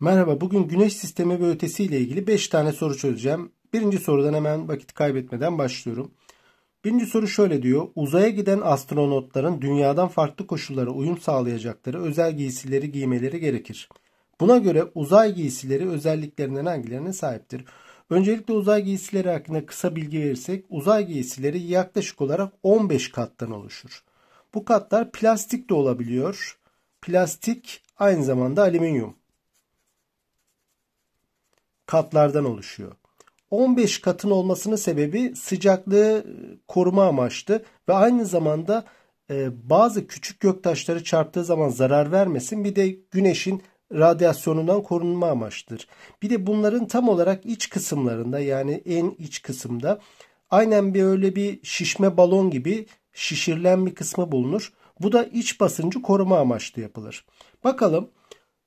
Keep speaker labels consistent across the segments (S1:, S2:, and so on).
S1: Merhaba, bugün güneş sistemi ve ötesi ile ilgili 5 tane soru çözeceğim. Birinci sorudan hemen vakit kaybetmeden başlıyorum. Birinci soru şöyle diyor. Uzaya giden astronotların dünyadan farklı koşullara uyum sağlayacakları özel giysileri giymeleri gerekir. Buna göre uzay giysileri özelliklerinden hangilerine sahiptir? Öncelikle uzay giysileri hakkında kısa bilgi verirsek uzay giysileri yaklaşık olarak 15 kattan oluşur. Bu katlar plastik de olabiliyor. Plastik aynı zamanda alüminyum katlardan oluşuyor. 15 katın olmasının sebebi sıcaklığı e, koruma amaçlı ve aynı zamanda e, bazı küçük göktaşları çarptığı zaman zarar vermesin. Bir de güneşin radyasyonundan korunma amaçtır. Bir de bunların tam olarak iç kısımlarında yani en iç kısımda aynen bir öyle bir şişme balon gibi şişirilen bir kısmı bulunur. Bu da iç basıncı koruma amaçlı yapılır. Bakalım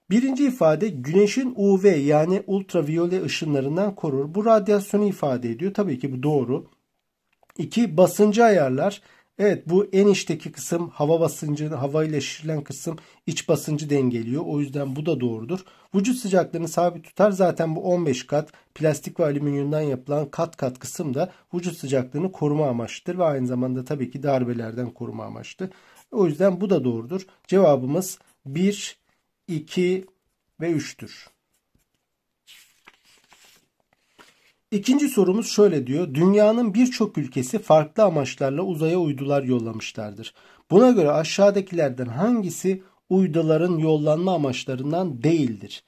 S1: Birinci ifade güneşin UV yani ultraviyole ışınlarından korur. Bu radyasyonu ifade ediyor. Tabii ki bu doğru. İki basıncı ayarlar. Evet bu en içteki kısım hava basıncı, hava ile şişirilen kısım iç basıncı dengeliyor. O yüzden bu da doğrudur. Vücut sıcaklığını sabit tutar. Zaten bu 15 kat plastik ve alüminyumdan yapılan kat kat kısım da vücut sıcaklığını koruma amaçlıdır. Ve aynı zamanda tabii ki darbelerden koruma amaçlı. O yüzden bu da doğrudur. Cevabımız 1, 2 ve 3'tür. İkinci sorumuz şöyle diyor. Dünyanın birçok ülkesi farklı amaçlarla uzaya uydular yollamışlardır. Buna göre aşağıdakilerden hangisi uyduların yollanma amaçlarından değildir?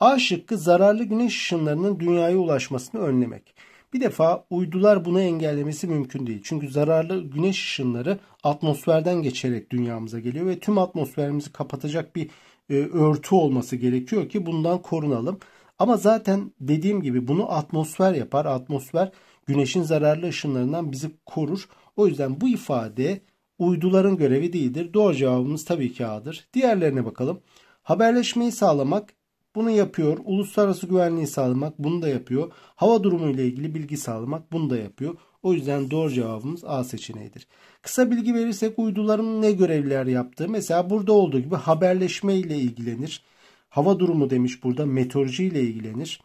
S1: A şıkkı zararlı güneş ışınlarının dünyaya ulaşmasını önlemek. Bir defa uydular bunu engellemesi mümkün değil. Çünkü zararlı güneş ışınları atmosferden geçerek dünyamıza geliyor ve tüm atmosferimizi kapatacak bir e, örtü olması gerekiyor ki bundan korunalım. Ama zaten dediğim gibi bunu atmosfer yapar. Atmosfer güneşin zararlı ışınlarından bizi korur. O yüzden bu ifade uyduların görevi değildir. Doğru cevabımız tabii ki A'dır. Diğerlerine bakalım. Haberleşmeyi sağlamak bunu yapıyor. Uluslararası güvenliği sağlamak bunu da yapıyor. Hava durumu ile ilgili bilgi sağlamak bunu da yapıyor. O yüzden doğru cevabımız A seçeneğidir. Kısa bilgi verirsek uyduların ne görevler yaptığı mesela burada olduğu gibi haberleşme ile ilgilenir. Hava durumu demiş burada meteoroloji ile ilgilenir.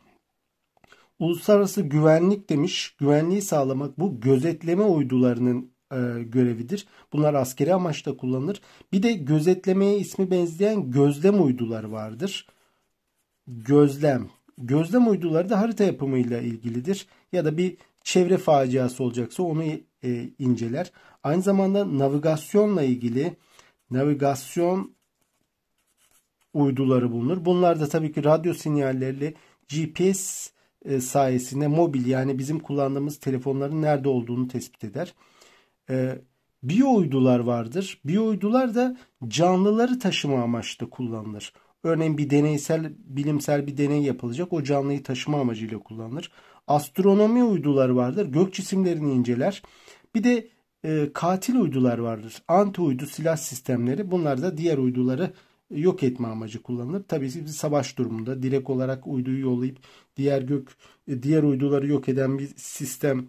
S1: Uluslararası güvenlik demiş. Güvenliği sağlamak bu gözetleme uydularının e, görevidir. Bunlar askeri amaçta kullanılır. Bir de gözetlemeye ismi benzeyen gözlem uyduları vardır. Gözlem. Gözlem uyduları da harita yapımıyla ilgilidir. Ya da bir çevre faciası olacaksa onu e, inceler. Aynı zamanda navigasyonla ilgili navigasyon uyduları bulunur. Bunlar da tabii ki radyo sinyalleriyle GPS e, sayesinde mobil yani bizim kullandığımız telefonların nerede olduğunu tespit eder. E, biyo uydular vardır. Biyo uydular da canlıları taşıma amaçlı kullanılır. Örneğin bir deneysel, bilimsel bir deney yapılacak. O canlıyı taşıma amacıyla kullanılır astronomi uyduları vardır. Gök cisimlerini inceler. Bir de e, katil uydular vardır. Anti uydu silah sistemleri. Bunlar da diğer uyduları e, yok etme amacı kullanılır. Tabii biz savaş durumunda direkt olarak uyduyu yollayıp diğer gök e, diğer uyduları yok eden bir sistem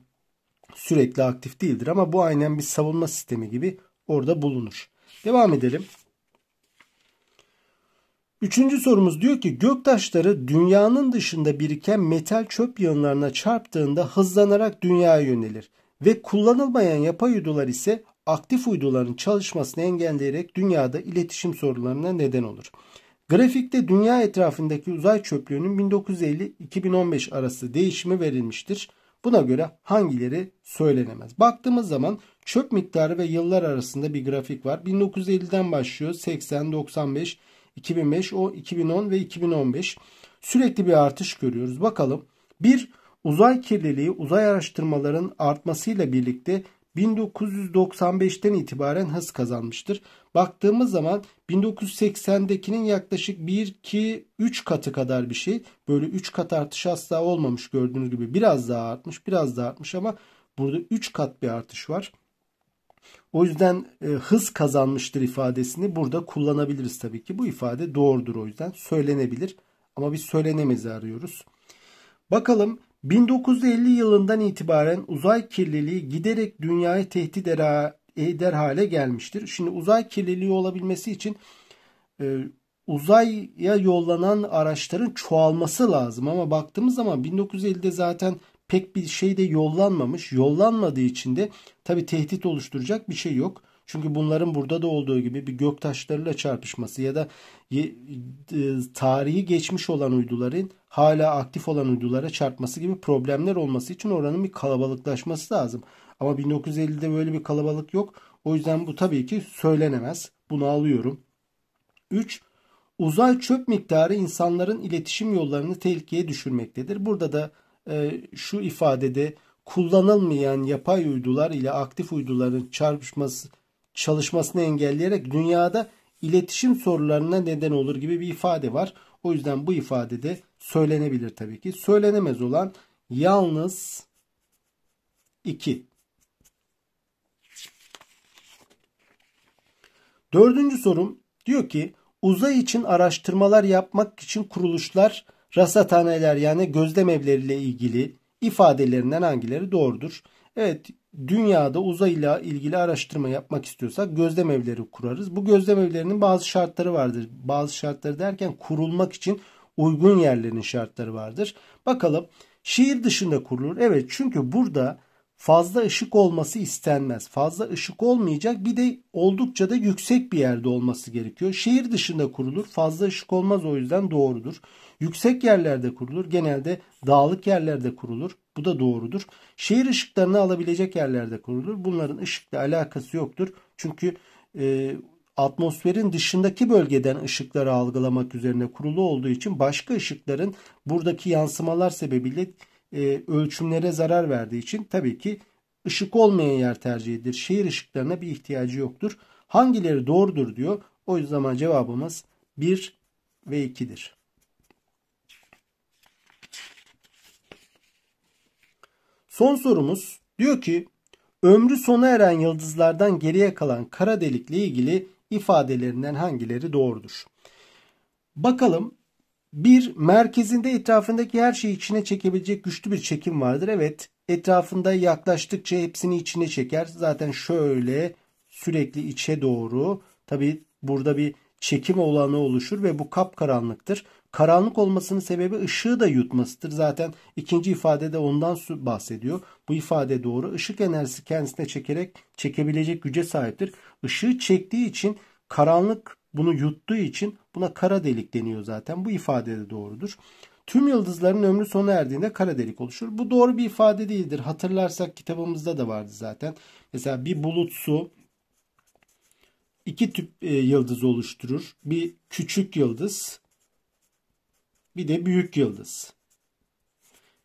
S1: sürekli aktif değildir ama bu aynen bir savunma sistemi gibi orada bulunur. Devam edelim. Üçüncü sorumuz diyor ki göktaşları dünyanın dışında biriken metal çöp yığınlarına çarptığında hızlanarak dünyaya yönelir ve kullanılmayan yapay uydular ise aktif uyduların çalışmasını engelleyerek dünyada iletişim sorunlarına neden olur. Grafikte dünya etrafındaki uzay çöplüğünün 1950-2015 arası değişimi verilmiştir. Buna göre hangileri söylenemez? Baktığımız zaman çöp miktarı ve yıllar arasında bir grafik var. 1950'den başlıyor 80, 95, 2005, o 2010 ve 2015 sürekli bir artış görüyoruz. Bakalım. Bir uzay kirliliği uzay araştırmaların artmasıyla birlikte 1995'ten itibaren hız kazanmıştır. Baktığımız zaman 1980'dekinin yaklaşık 1 2 3 katı kadar bir şey. Böyle 3 kat artış asla olmamış gördüğünüz gibi. Biraz daha artmış, biraz daha artmış ama burada 3 kat bir artış var. O yüzden e, hız kazanmıştır ifadesini burada kullanabiliriz tabii ki. Bu ifade doğrudur o yüzden söylenebilir ama biz söylenemezi arıyoruz. Bakalım 1950 yılından itibaren uzay kirliliği giderek dünyayı tehdit eder hale gelmiştir. Şimdi uzay kirliliği olabilmesi için e, uzaya yollanan araçların çoğalması lazım ama baktığımız zaman 1950'de zaten pek bir şey de yollanmamış. Yollanmadığı için de tabi tehdit oluşturacak bir şey yok. Çünkü bunların burada da olduğu gibi bir göktaşlarıyla çarpışması ya da e, tarihi geçmiş olan uyduların hala aktif olan uydulara çarpması gibi problemler olması için oranın bir kalabalıklaşması lazım. Ama 1950'de böyle bir kalabalık yok. O yüzden bu tabii ki söylenemez. Bunu alıyorum. 3. Uzay çöp miktarı insanların iletişim yollarını tehlikeye düşürmektedir. Burada da ee, şu ifadede kullanılmayan yapay uydular ile aktif uyduların çarpışması çalışmasını engelleyerek dünyada iletişim sorularına neden olur gibi bir ifade var. O yüzden bu ifadede söylenebilir tabii ki. Söylenemez olan yalnız 2. Dördüncü sorum diyor ki uzay için araştırmalar yapmak için kuruluşlar Rasathaneler yani gözlem evleriyle ilgili ifadelerinden hangileri doğrudur? Evet dünyada uzayla ilgili araştırma yapmak istiyorsak gözlem evleri kurarız. Bu gözlem evlerinin bazı şartları vardır. Bazı şartları derken kurulmak için uygun yerlerin şartları vardır. Bakalım şehir dışında kurulur. Evet çünkü burada fazla ışık olması istenmez. Fazla ışık olmayacak bir de oldukça da yüksek bir yerde olması gerekiyor. Şehir dışında kurulur. Fazla ışık olmaz o yüzden doğrudur. Yüksek yerlerde kurulur. Genelde dağlık yerlerde kurulur. Bu da doğrudur. Şehir ışıklarını alabilecek yerlerde kurulur. Bunların ışıkla alakası yoktur. Çünkü e, atmosferin dışındaki bölgeden ışıkları algılamak üzerine kurulu olduğu için başka ışıkların buradaki yansımalar sebebiyle e, ölçümlere zarar verdiği için tabii ki ışık olmayan yer tercih edilir. Şehir ışıklarına bir ihtiyacı yoktur. Hangileri doğrudur diyor. O zaman cevabımız 1 ve 2'dir. Son sorumuz diyor ki ömrü sona eren yıldızlardan geriye kalan kara delikle ilgili ifadelerinden hangileri doğrudur? Bakalım bir merkezinde etrafındaki her şeyi içine çekebilecek güçlü bir çekim vardır. Evet etrafında yaklaştıkça hepsini içine çeker. Zaten şöyle sürekli içe doğru tabi burada bir çekim olanı oluşur ve bu kap karanlıktır. Karanlık olmasının sebebi ışığı da yutmasıdır. Zaten ikinci ifadede ondan bahsediyor. Bu ifade doğru. Işık enerjisi kendisine çekerek çekebilecek güce sahiptir. Işığı çektiği için karanlık bunu yuttuğu için buna kara delik deniyor zaten. Bu ifade de doğrudur. Tüm yıldızların ömrü sona erdiğinde kara delik oluşur. Bu doğru bir ifade değildir. Hatırlarsak kitabımızda da vardı zaten. Mesela bir bulut su iki tüp e, yıldız oluşturur. Bir küçük yıldız bir de büyük yıldız.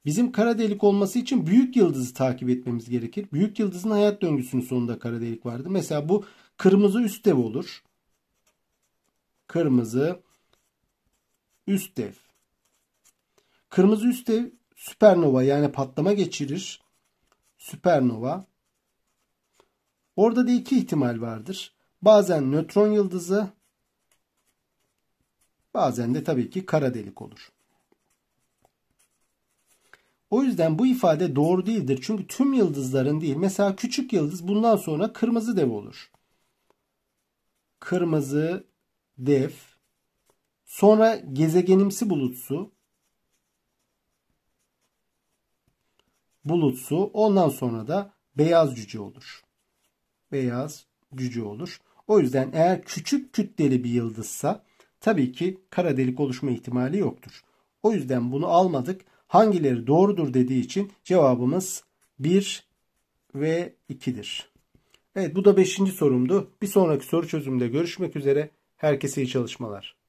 S1: Bizim kara delik olması için büyük yıldızı takip etmemiz gerekir. Büyük yıldızın hayat döngüsünün sonunda kara delik vardı. Mesela bu kırmızı üst dev olur. Kırmızı üst dev. Kırmızı üst dev süpernova yani patlama geçirir. Süpernova. Orada da iki ihtimal vardır. Bazen nötron yıldızı, Bazen de tabii ki kara delik olur. O yüzden bu ifade doğru değildir. Çünkü tüm yıldızların değil. Mesela küçük yıldız bundan sonra kırmızı dev olur. Kırmızı dev. Sonra gezegenimsi bulutsu. Bulutsu. Ondan sonra da beyaz cüce olur. Beyaz cüce olur. O yüzden eğer küçük kütleli bir yıldızsa tabii ki kara delik oluşma ihtimali yoktur. O yüzden bunu almadık. Hangileri doğrudur dediği için cevabımız 1 ve 2'dir. Evet bu da 5. sorumdu. Bir sonraki soru çözümünde görüşmek üzere. Herkese iyi çalışmalar.